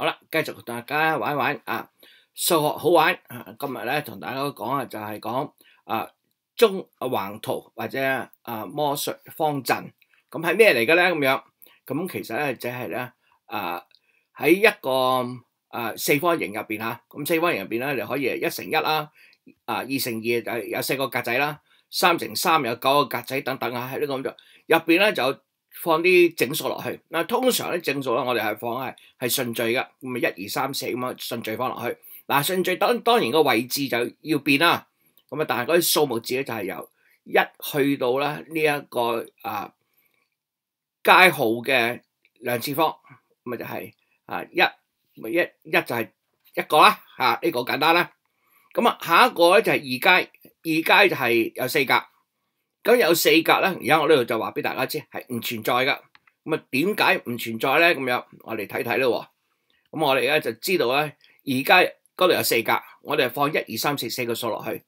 好啦，继续大家玩玩啊！数学好玩，今日咧同大家讲啊，就系讲啊中啊横图或者啊魔术方阵，咁系咩嚟嘅咧？咁样咁其实咧就系咧啊喺一个啊四方形入边吓，咁四方形入边咧你可以一乘一啦，啊二乘二就有四个格仔啦，三乘三有九个格仔等等啊，喺呢个咁就入边咧就。放啲整数落去，嗱，通常啲整数咧，我哋系放系系顺序噶，咁咪一二三四咁样顺序放落去。嗱，顺序当当然个位置就要变啦，咁啊，但系嗰啲数目字咧就系由一去到咧呢一个啊街号嘅两次方，咁啊就系啊一咪一一就系一个啦，吓呢个简单啦。咁啊下一个咧就系二阶，二阶就系有四格。咁有四格咧，而家我呢度就话俾大家知系唔存在噶。咁啊，点解唔存在咧？咁样我哋睇睇咯。咁我哋咧就知道咧，而家嗰度有四格，我哋放一二三四四个数落去，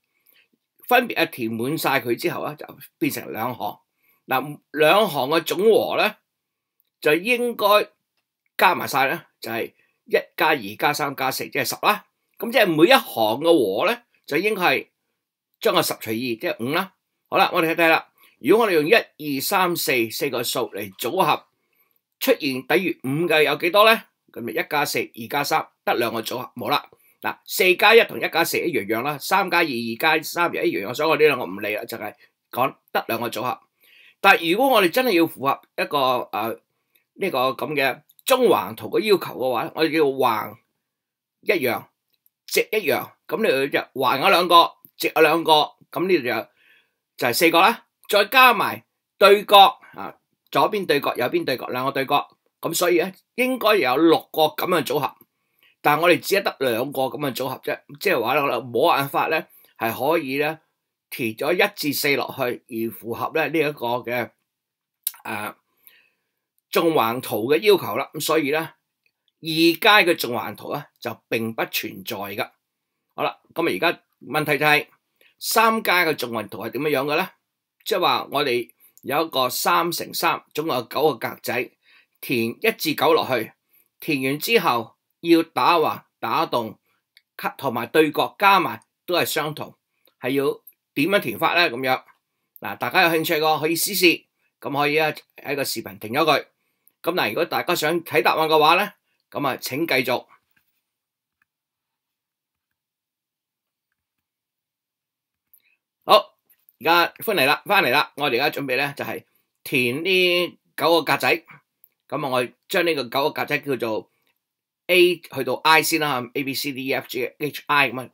分别啊填满晒佢之后咧就变成两行。嗱，两行嘅总和咧就应该加埋晒咧，就系一加二加三加四，即系十啦。咁即系每一行嘅和咧就应该系将个十除二，即系五啦。好啦，我哋睇睇啦。如果我哋用一二三四四个数嚟组合出现底于五嘅有几多咧？咁咪一加四，二加三，得两个组合，冇啦。嗱，四加一同一加四一样样啦，三加二，二加三又一样样，所以我呢两个唔理啦，就系讲得两个组合。但系如果我哋真系要符合一个诶呢个咁嘅中横图嘅要求嘅话，我哋叫横一样，直一样，咁你就横咗两个，直咗两个，咁呢就。就系四个啦，再加埋对角啊，左边对角、右边对角，两个对角，咁所以咧应该有六个咁样组合，但系我哋只得两个咁嘅组合啫，即系话啦，冇办法咧系可以咧填咗一至四落去而符合咧呢一个嘅诶纵横图嘅要求啦，咁所以咧二阶嘅纵横图咧就并不存在噶。好啦，咁啊而家问题就系。三阶嘅纵横图系点样样嘅咧？即系话我哋有一个三乘三，总共有九个格仔，填一至九落去，填完之后要打横、打洞、同埋对角加埋都系相同，系要点样填法咧？咁样嗱，大家有兴趣个可以试试，咁可以啊喺个视频停咗佢。咁嗱，如果大家想睇答案嘅话咧，咁啊请继续。而家翻嚟啦，翻嚟啦！我哋而家准备咧就系填啲九个格仔，咁啊我将呢个九个格仔叫做 A 去到 I 先啦，A B C D E F G H I 咁样。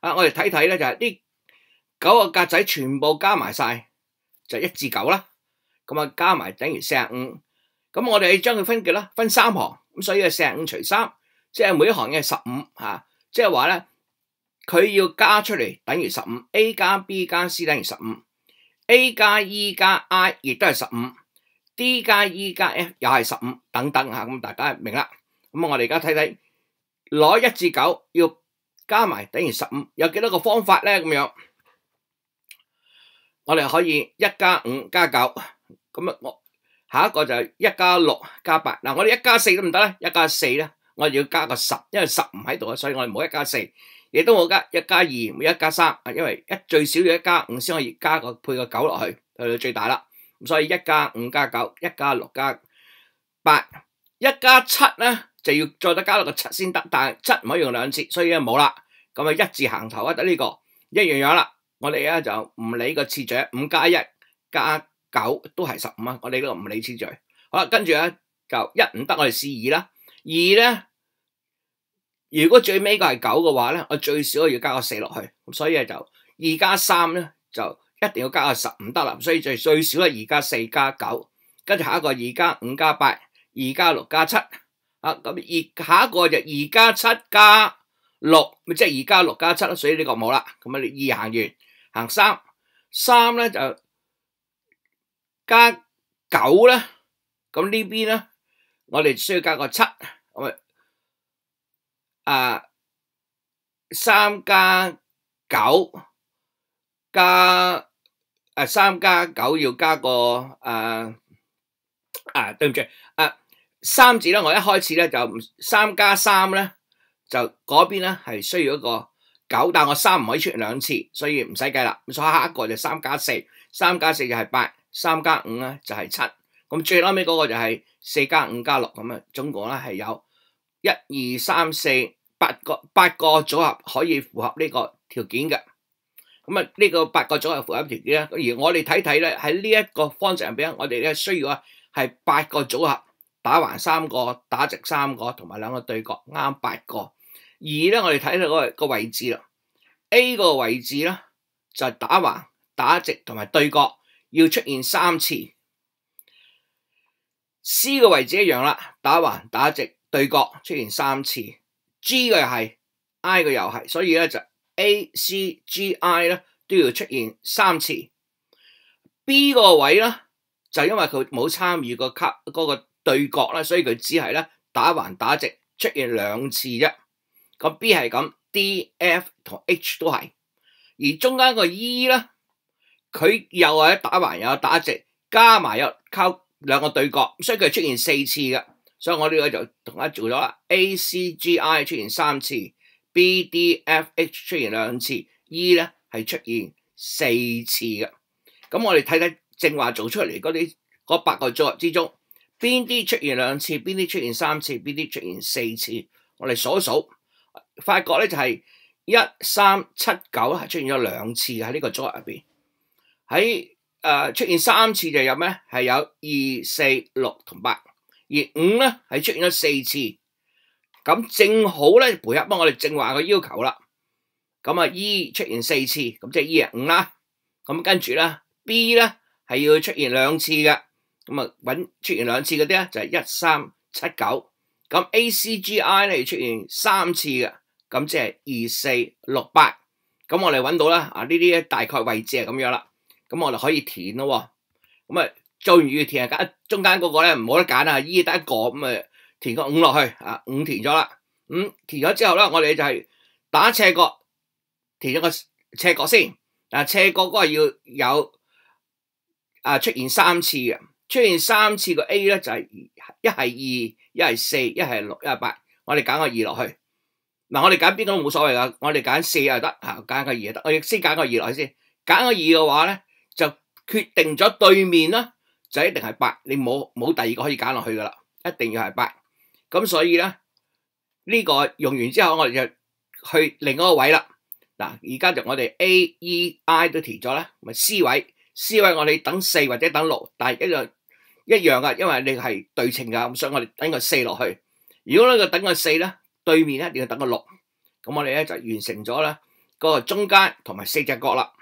啊，我哋睇睇咧就系呢九个格仔全部加埋晒就一至九啦，咁啊加埋等于四十五。咁我哋将佢分解啦，分三行，咁所以系四十五除三，即系每一行嘅十五吓，即系话咧。佢要加出嚟等于十五，a 加 b 加 c 等于十五，a 加 e 加 i 亦都系十五，d 加 e 加 f 又系十五，等等吓，咁大家明啦。咁我哋而家睇睇攞一至九要加埋等于十五，有几多个方法咧？咁样我哋可以一加五加九，咁啊，我下一个就系一加六加八。嗱，我哋一加四得唔得咧，一加四咧，我哋要加个十，因为十唔喺度啊，所以我哋冇一加四。亦都冇加一加二，唔一加三啊，因为一最少要一加五先可以加个配个九落去，去到最大啦。咁所以一加五加九，一加六加八，一加七咧就要再得加落个七先得，但系七唔可以用两次，所以冇啦。咁啊，一字行头啊得呢个，一样样啦。我哋咧就唔理个次序，五加一加九都系十五啊，我哋都唔理次序。好啦，跟住咧就一唔得，我哋试二啦，二咧。如果最尾个系九嘅话咧，我最少要加个四落去，咁所以就二加三咧就一定要加个十唔得啦，所以最最少系二加四加九，跟住下一个二加五加八，二加六加七，啊咁二下一个就二加七加六，咪即系二加六加七啦，所以呢个冇啦，咁啊二行完行三，三咧就加九咧，咁呢边咧我哋需要加个七。啊，三加九加，啊三加九要加个啊啊对唔住，啊三字咧，我一开始咧就唔三加三咧就嗰边咧系需要一个九，但我三唔可以出两次，所以唔使计啦。咁所下一个就三加四，三加四就系八，三加五咧就系七，咁最后尾嗰个就系四加五加六咁啊，总共咧系有一二三四。八个八个组合可以符合呢个条件嘅，咁啊呢个八个组合符合条件啦。而我哋睇睇咧喺呢一个方程入边，我哋咧需要啊系八个组合打横三个打直三个同埋两个对角，啱八个。二咧我哋睇到个个位置啦，A 个位置咧就打横、打直同埋对角要出现三次，C 个位置一样啦，打横、打直对角出现三次。G 嘅又系，I 嘅又系，所以咧就 A、C、G、I 咧都要出现三次。B 个位咧就因为佢冇参与个卡嗰个对角啦，所以佢只系咧打横打直出现两次啫。咁 B 系咁，D、F 同 H 都系，而中间个 E 咧，佢又系打横又有打直，加埋又靠两个对角，所以佢出现四次嘅。所以我呢个就同一做咗 A C G I 出现三次，B D F H 出现两次，E 咧系出现四次嘅。咁我哋睇睇正话做出嚟嗰啲嗰八个组合之中，边啲出现两次，边啲出现三次，边啲出现四次，我哋数一数，发觉咧就系一三七九系出现咗两次喺呢个组合入边，喺诶出现三次就有咩？系有二四六同八。而五咧系出现咗四次，咁正好咧配合帮我哋正话嘅要求啦。咁啊，E 出现四次，咁即系 E 啊五啦。咁跟住咧，B 咧系要出现两次嘅。咁啊，揾出现两次嗰啲咧就系一三七九。咁 A C G I 咧出现三次嘅，咁即系二四六八。咁我哋揾到啦，啊呢啲咧大概位置系咁样啦。咁我哋可以填咯。咁啊。做完要填啊，間中間嗰個咧唔冇得揀啊，依得一個咁啊，填個五落去啊，五填咗啦。五填咗之後咧，我哋就係打斜角，填咗個斜角先。啊，斜角嗰個要有啊出現三次嘅，出現三次個 A 咧就係一係二、一係四、一係六、一係八。我哋揀個二落去。嗱，我哋揀邊個冇所謂噶，我哋揀四又得，吓揀個二又得，我亦先揀個二落去先。揀個二嘅話咧，就決定咗對面啦。就一定系八，你冇冇第二个可以拣落去噶啦，一定要系八。咁所以咧，呢个用完之后我哋就去另一个位啦。嗱，而家就我哋 A、E、I 都填咗啦，咪 C 位，C 位我哋等四或者等六，但系一样一样噶，因为你系对称噶，咁所以我哋等个四落去。如果呢个等个四咧，对面咧定要等个六，咁我哋咧就完成咗啦，个中间同埋四只角啦。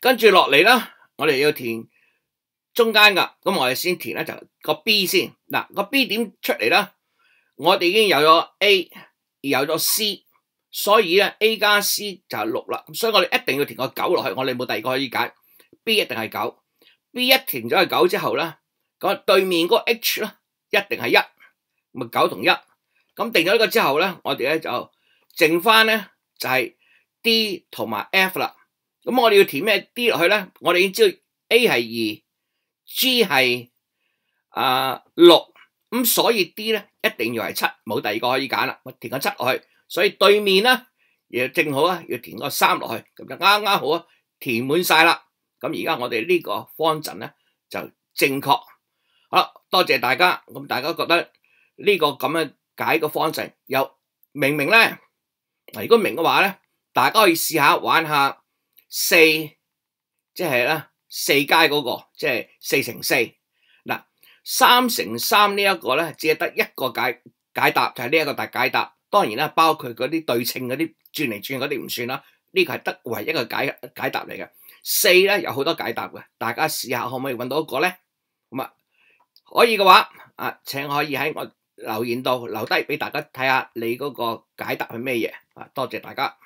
跟住落嚟咧，我哋要填。中间噶，咁我哋先填咧就个 B 先嗱个 B 点出嚟啦，我哋已经有咗 A，有咗 C，所以咧 A 加 C 就系六啦，所以我哋一定要填个九落去，我哋冇第二个可以解 B 一定系九，B 一填咗系九之后咧，咁对面嗰个 H 咧一定系一，咪九同一，咁定咗呢个之后咧，我哋咧就剩翻咧就系 D 同埋 F 啦，咁我哋要填咩 D 落去咧？我哋已经知道 A 系二。G 系啊六，咁所以 D 咧一定要系七，冇第二个可以拣啦，我填个七落去，所以对面咧又正好啊，要填个三落去，咁就啱啱好啊，填满晒啦。咁而家我哋呢个方阵咧就正确，好，多谢大家。咁大家觉得呢个咁样解个方阵又明明咧？如果明嘅话咧，大家可以试下玩下四，即系咧。四阶嗰个即系四乘四嗱，三乘三呢一个咧只系得一个解解答就系呢一个大解答，当然啦，包括嗰啲对称嗰啲转嚟转嗰啲唔算啦，呢个系得唯一嘅解解答嚟嘅。四咧有好多解答嘅，大家试下可唔可以搵到一个咧？咁啊，可以嘅话啊，请可以喺我留言度留低俾大家睇下你嗰个解答系咩嘢啊？多谢大家。